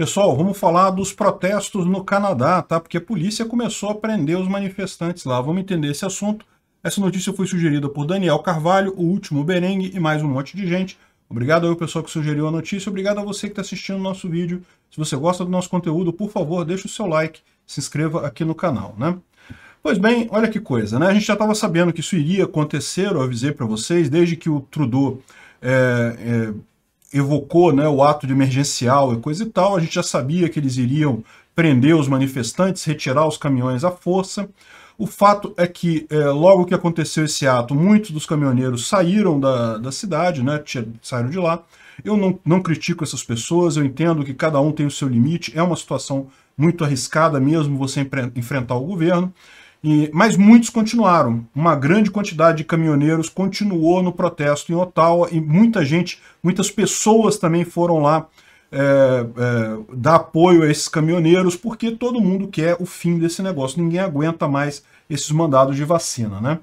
Pessoal, vamos falar dos protestos no Canadá, tá? Porque a polícia começou a prender os manifestantes lá. Vamos entender esse assunto. Essa notícia foi sugerida por Daniel Carvalho, o último Berengue e mais um monte de gente. Obrigado ao pessoal que sugeriu a notícia, obrigado a você que está assistindo o nosso vídeo. Se você gosta do nosso conteúdo, por favor, deixe o seu like, se inscreva aqui no canal, né? Pois bem, olha que coisa, né? A gente já estava sabendo que isso iria acontecer, eu avisei para vocês, desde que o Trudeau é, é, evocou né, o ato de emergencial e coisa e tal, a gente já sabia que eles iriam prender os manifestantes, retirar os caminhões à força. O fato é que, é, logo que aconteceu esse ato, muitos dos caminhoneiros saíram da, da cidade, né, saíram de lá. Eu não, não critico essas pessoas, eu entendo que cada um tem o seu limite, é uma situação muito arriscada mesmo você enfrentar o governo. E, mas muitos continuaram. Uma grande quantidade de caminhoneiros continuou no protesto em Ottawa e muita gente, muitas pessoas também foram lá é, é, dar apoio a esses caminhoneiros, porque todo mundo quer o fim desse negócio. Ninguém aguenta mais esses mandados de vacina, né?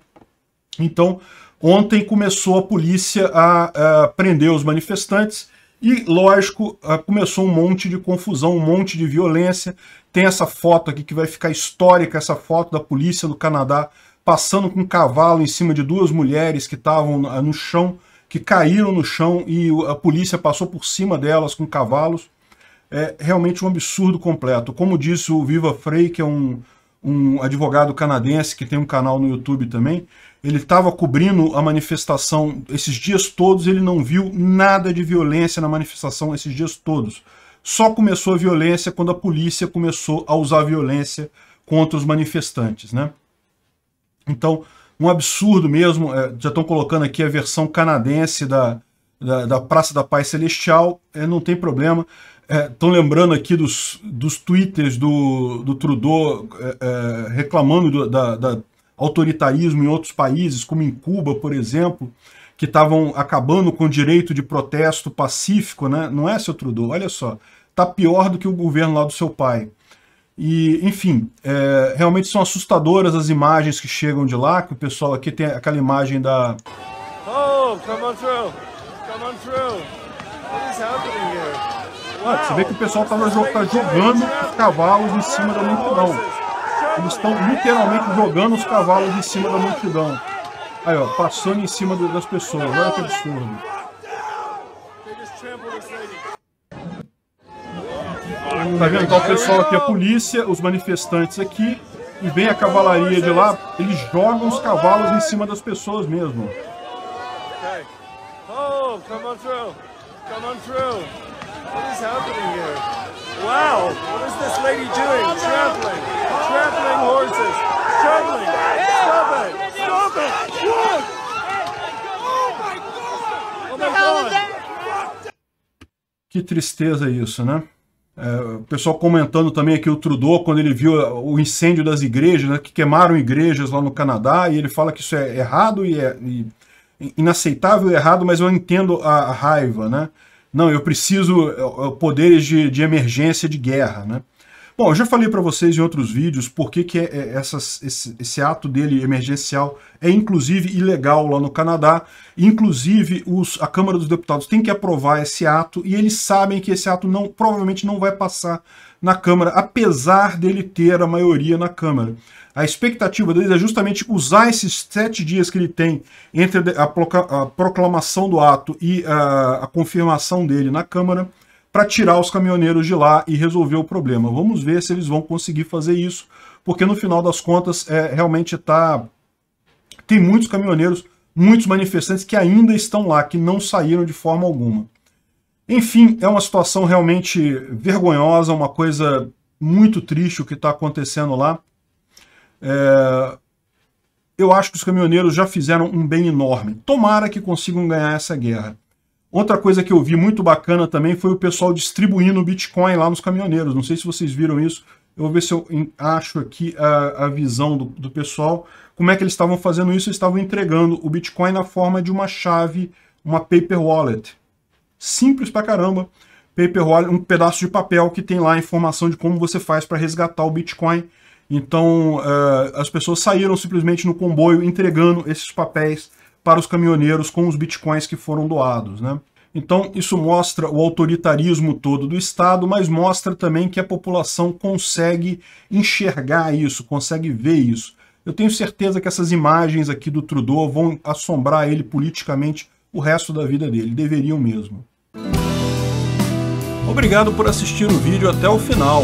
Então, ontem começou a polícia a, a prender os manifestantes e, lógico, ah, começou um monte de confusão, um monte de violência. Tem essa foto aqui que vai ficar histórica, essa foto da polícia do Canadá passando com um cavalo em cima de duas mulheres que estavam no ah, chão, que caíram no chão e a polícia passou por cima delas com cavalos. É realmente um absurdo completo. Como disse o Viva Frei, que é um, um advogado canadense que tem um canal no YouTube também. Ele estava cobrindo a manifestação esses dias todos, ele não viu nada de violência na manifestação esses dias todos. Só começou a violência quando a polícia começou a usar violência contra os manifestantes, né? Então, um absurdo mesmo, é, já estão colocando aqui a versão canadense da, da, da Praça da Paz Celestial, é, não tem problema. Estão é, lembrando aqui dos, dos twitters do, do Trudeau é, é, reclamando do da, da autoritarismo em outros países, como em Cuba, por exemplo, que estavam acabando com o direito de protesto pacífico, né? não é, seu Trudeau? Olha só, tá pior do que o governo lá do seu pai. E, enfim, é, realmente são assustadoras as imagens que chegam de lá, que o pessoal aqui tem aquela imagem da... Oh, come on through, come on through. What is happening here? Ah, você vê que o pessoal tava tá, tá jogando os cavalos em cima da multidão. Eles estão literalmente jogando os cavalos em cima da multidão. Aí, ó, passando em cima das pessoas. Olha que absurdo. Tá vendo? Tá o pessoal aqui, a polícia, os manifestantes aqui. E vem a cavalaria de lá. Eles jogam os cavalos em cima das pessoas mesmo. Oh, come on through. Come on through. What is happening here? Wow, what is this lady doing? Trampling, trampling horses, trampling. Stop it, stop it, look! Oh, oh my God! Que tristeza isso, né? É, o pessoal comentando também aqui o Trudeau, quando ele viu o incêndio das igrejas, né, que queimaram igrejas lá no Canadá, e ele fala que isso é errado e é e inaceitável e errado, mas eu entendo a raiva, né? não, eu preciso é, é, poderes de, de emergência de guerra, né? Bom, eu já falei para vocês em outros vídeos por que, que é, é, essas, esse, esse, ato dele emergencial é inclusive ilegal lá no Canadá. Inclusive, os, a Câmara dos Deputados tem que aprovar esse ato e eles sabem que esse ato não, provavelmente não vai passar na Câmara, apesar dele ter a maioria na Câmara. A expectativa deles é justamente usar esses sete dias que ele tem entre a, proclamação do ato e a, a confirmação dele na Câmara para tirar os caminhoneiros de lá e resolver o problema. Vamos ver se eles vão conseguir fazer isso, porque no final das contas é, realmente está... Tem muitos caminhoneiros, muitos manifestantes que ainda estão lá, que não saíram de forma alguma. Enfim, é uma situação realmente vergonhosa, uma coisa muito triste o que está acontecendo lá. É... Eu acho que os caminhoneiros já fizeram um bem enorme. Tomara que consigam ganhar essa guerra. Outra coisa que eu vi muito bacana também foi o pessoal distribuindo Bitcoin lá nos caminhoneiros. Não sei se vocês viram isso. Eu vou ver se eu acho aqui a, a visão do, do, pessoal. Como é que eles estavam fazendo isso? Eles estavam entregando o Bitcoin na forma de uma chave, uma paper wallet. Simples pra caramba. Paper wallet, um pedaço de papel que tem lá a informação de como você faz para resgatar o Bitcoin. Então, uh, as pessoas saíram simplesmente no comboio entregando esses papéis para os caminhoneiros com os bitcoins que foram doados. Né? Então, isso mostra o autoritarismo todo do Estado, mas mostra também que a população consegue enxergar isso, consegue ver isso. Eu tenho certeza que essas imagens aqui do Trudeau vão assombrar ele politicamente o resto da vida dele, deveriam mesmo. Obrigado por assistir o vídeo até o final.